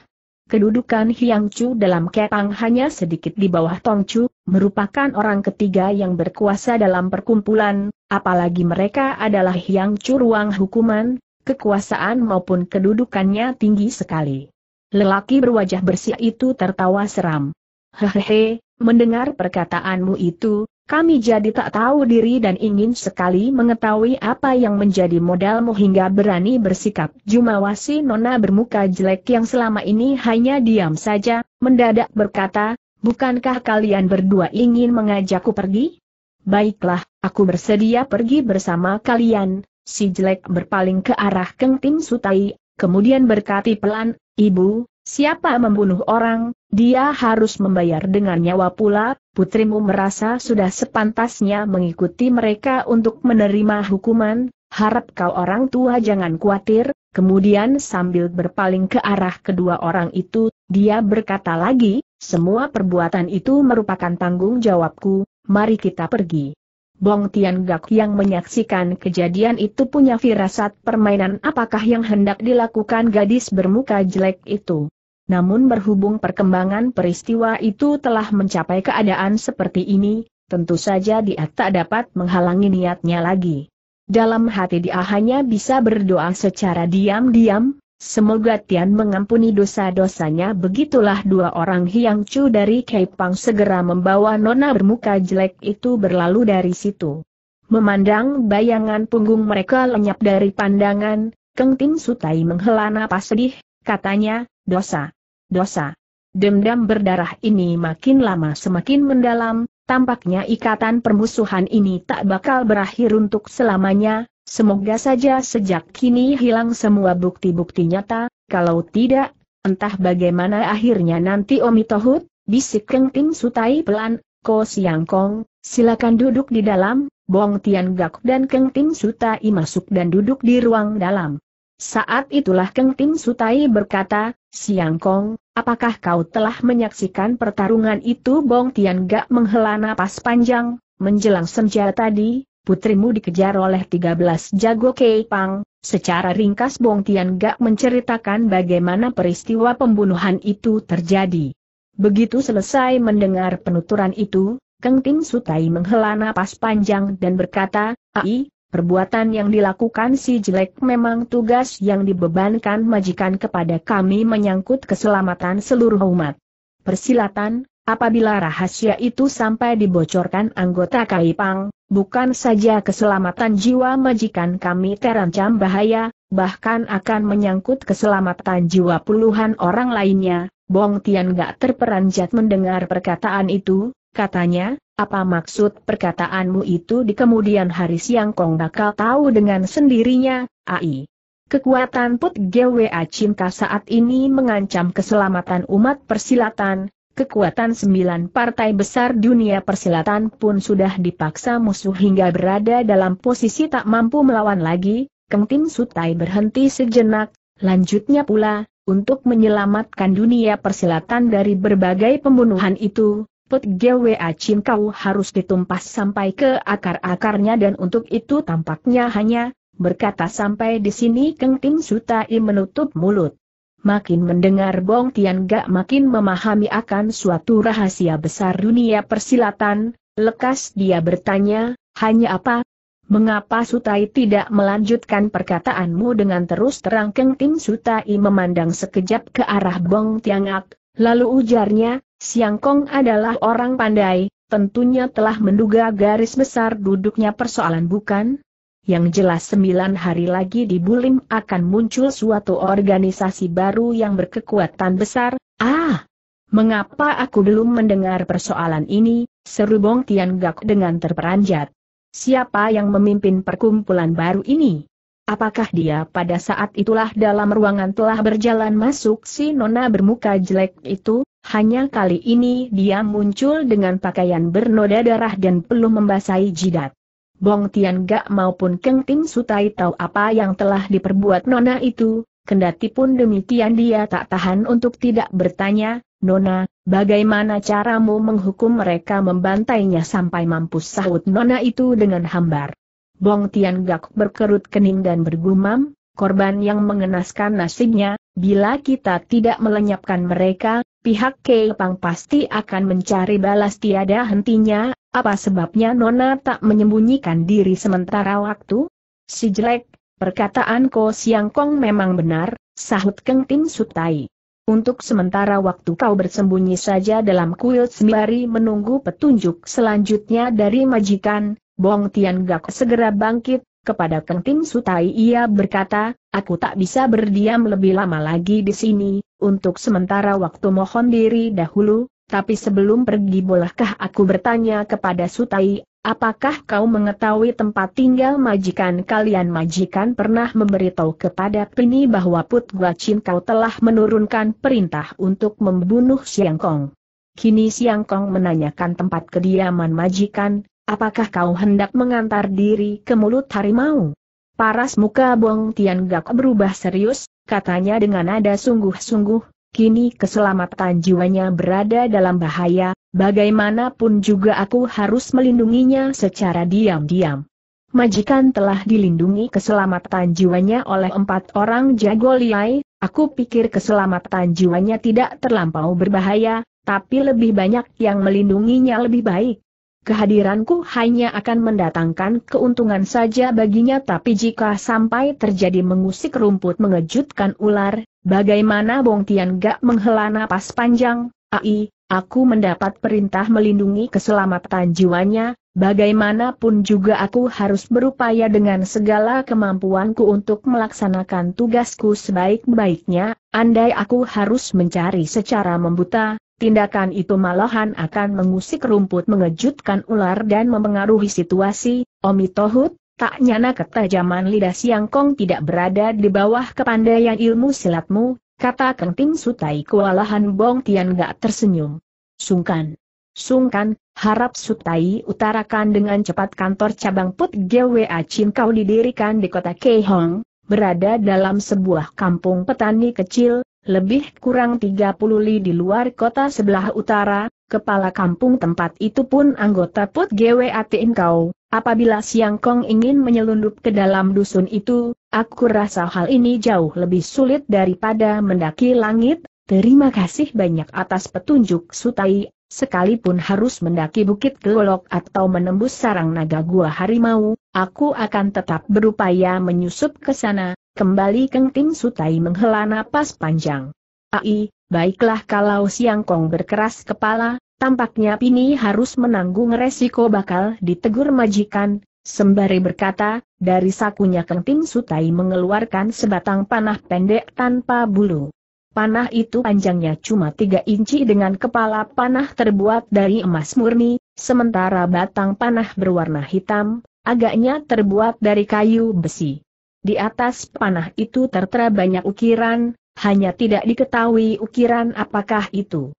Kedudukan Hiang Chu dalam kepang hanya sedikit di bawah Tong Chu, merupakan orang ketiga yang berkuasa dalam perkumpulan, apalagi mereka adalah Hiang Chu ruang hukuman, kekuasaan maupun kedudukannya tinggi sekali. Lelaki berwajah bersih itu tertawa seram. Hehehe, mendengar perkataanmu itu, kami jadi tak tahu diri dan ingin sekali mengetahui apa yang menjadi modalmu hingga berani bersikap. Jumawasi nona bermuka jelek yang selama ini hanya diam saja, mendadak berkata, bukankah kalian berdua ingin mengajakku pergi? Baiklah, aku bersedia pergi bersama kalian. Si jelek berpaling ke arah Keng Tim Sutai, kemudian berkati pelan, Ibu, Siapa membunuh orang, dia harus membayar dengan nyawa pula, putrimu merasa sudah sepantasnya mengikuti mereka untuk menerima hukuman, harap kau orang tua jangan khawatir, kemudian sambil berpaling ke arah kedua orang itu, dia berkata lagi, semua perbuatan itu merupakan tanggung jawabku, mari kita pergi. Bong Tian Gak yang menyaksikan kejadian itu punya firasat permainan apakah yang hendak dilakukan gadis bermuka jelek itu. Namun berhubung perkembangan peristiwa itu telah mencapai keadaan seperti ini, tentu saja dia tak dapat menghalangi niatnya lagi. Dalam hati dia hanya bisa berdoa secara diam-diam, semoga Tian mengampuni dosa-dosanya begitulah dua orang Hiang Chu dari Kaipang segera membawa nona bermuka jelek itu berlalu dari situ. Memandang bayangan punggung mereka lenyap dari pandangan, Keng Tim Sutai menghela napas sedih, katanya, dosa dosa. Dendam berdarah ini makin lama semakin mendalam, tampaknya ikatan permusuhan ini tak bakal berakhir untuk selamanya, semoga saja sejak kini hilang semua bukti-bukti nyata, kalau tidak, entah bagaimana akhirnya nanti Omitohut Tohut, bisik Keng Tim Sutai pelan, Ko Siang Kong, silakan duduk di dalam, Bong Tian Gak dan Keng Tim Sutai masuk dan duduk di ruang dalam. Saat itulah Keng Tim Sutai berkata, Siang Kong, apakah kau telah menyaksikan pertarungan itu Bong Tian Gak menghela napas panjang, menjelang senja tadi, putrimu dikejar oleh 13 jago Keipang, secara ringkas Bong Tian Gak menceritakan bagaimana peristiwa pembunuhan itu terjadi. Begitu selesai mendengar penuturan itu, Keng Ting Sutai menghela napas panjang dan berkata, Ai, Perbuatan yang dilakukan si jelek memang tugas yang dibebankan majikan kepada kami menyangkut keselamatan seluruh umat. Persilatan, apabila rahasia itu sampai dibocorkan anggota Kaipang, bukan saja keselamatan jiwa majikan kami terancam bahaya, bahkan akan menyangkut keselamatan jiwa puluhan orang lainnya. Bong Tian gak terperanjat mendengar perkataan itu, katanya, apa maksud perkataanmu itu di kemudian hari siang Kong bakal tahu dengan sendirinya, AI. Kekuatan Put GWA Cinta saat ini mengancam keselamatan umat persilatan, kekuatan sembilan partai besar dunia persilatan pun sudah dipaksa musuh hingga berada dalam posisi tak mampu melawan lagi, Keng Tim Sutai berhenti sejenak, lanjutnya pula, untuk menyelamatkan dunia persilatan dari berbagai pembunuhan itu, Put Gwa Chin kau harus ditumpas sampai ke akar-akarnya dan untuk itu tampaknya hanya, berkata sampai di sini Keng ting Sutai menutup mulut. Makin mendengar Bong Tian Gak makin memahami akan suatu rahasia besar dunia persilatan, lekas dia bertanya, hanya apa? Mengapa Sutai tidak melanjutkan perkataanmu dengan terus terang Keng ting Sutai memandang sekejap ke arah Bong Tiangak, lalu ujarnya, Siang Kong adalah orang pandai, tentunya telah menduga garis besar duduknya persoalan bukan? Yang jelas sembilan hari lagi di Bulim akan muncul suatu organisasi baru yang berkekuatan besar, ah! Mengapa aku belum mendengar persoalan ini, seru Bong Tian Gak dengan terperanjat. Siapa yang memimpin perkumpulan baru ini? Apakah dia pada saat itulah dalam ruangan telah berjalan masuk si nona bermuka jelek itu? Hanya kali ini dia muncul dengan pakaian bernoda darah dan peluh membasahi jidat. Bong Tian Gak maupun Keng Tim Sutai tahu apa yang telah diperbuat nona itu, kendati pun demikian dia tak tahan untuk tidak bertanya, Nona, bagaimana caramu menghukum mereka membantainya sampai mampus sahut Nona itu dengan hambar. Bong Tian Gak berkerut kening dan bergumam, korban yang mengenaskan nasibnya, bila kita tidak melenyapkan mereka, pihak Keipang pasti akan mencari balas tiada hentinya, apa sebabnya Nona tak menyembunyikan diri sementara waktu? Si jelek, perkataan Ko Siang Kong memang benar, sahut Keng Tim Sutai. Untuk sementara waktu kau bersembunyi saja dalam kuil sembari menunggu petunjuk selanjutnya dari majikan, Bong Tian Gak segera bangkit, kepada Keng Tim Sutai ia berkata, aku tak bisa berdiam lebih lama lagi di sini, untuk sementara waktu mohon diri dahulu, tapi sebelum pergi bolehkah aku bertanya kepada Sutai, apakah kau mengetahui tempat tinggal majikan kalian? Majikan pernah memberitahu kepada Pini bahwa Put Guacin kau telah menurunkan perintah untuk membunuh Siang Kong. Kini Siang Kong menanyakan tempat kediaman majikan, Apakah kau hendak mengantar diri ke mulut harimau? Paras muka Bong Tian Gak berubah serius, katanya dengan nada sungguh-sungguh, kini keselamatan jiwanya berada dalam bahaya, bagaimanapun juga aku harus melindunginya secara diam-diam. Majikan telah dilindungi keselamatan jiwanya oleh empat orang jago liai, aku pikir keselamatan jiwanya tidak terlampau berbahaya, tapi lebih banyak yang melindunginya lebih baik kehadiranku hanya akan mendatangkan keuntungan saja baginya tapi jika sampai terjadi mengusik rumput mengejutkan ular, bagaimana Bong Tian gak menghela napas panjang, ai, aku mendapat perintah melindungi keselamatan jiwanya, bagaimanapun juga aku harus berupaya dengan segala kemampuanku untuk melaksanakan tugasku sebaik-baiknya, andai aku harus mencari secara membuta, Tindakan itu malahan akan mengusik rumput mengejutkan ular dan memengaruhi situasi, Omi Tohut, tak nyana ketajaman lidah Siang Kong tidak berada di bawah kepandaian ilmu silatmu, kata Kenting Sutai kewalahan Bong Tian gak tersenyum. Sungkan. Sungkan, harap Sutai utarakan dengan cepat kantor cabang Put GWA Chin kau didirikan di kota kehong, berada dalam sebuah kampung petani kecil, lebih kurang 30 li di luar kota sebelah utara, kepala kampung tempat itu pun anggota Put GWAT engkau. Apabila Siang Kong ingin menyelundup ke dalam dusun itu, aku rasa hal ini jauh lebih sulit daripada mendaki langit. Terima kasih banyak atas petunjuk Sutai, sekalipun harus mendaki bukit gelolok atau menembus sarang naga gua harimau, aku akan tetap berupaya menyusup ke sana, kembali Keng Ting Sutai menghela napas panjang. Ai, baiklah kalau Siang Kong berkeras kepala, tampaknya Pini harus menanggung resiko bakal ditegur majikan, Sembari berkata, dari sakunya Keng Kenting Sutai mengeluarkan sebatang panah pendek tanpa bulu. Panah itu panjangnya cuma tiga inci dengan kepala panah terbuat dari emas murni, sementara batang panah berwarna hitam, agaknya terbuat dari kayu besi. Di atas panah itu tertera banyak ukiran, hanya tidak diketahui ukiran apakah itu.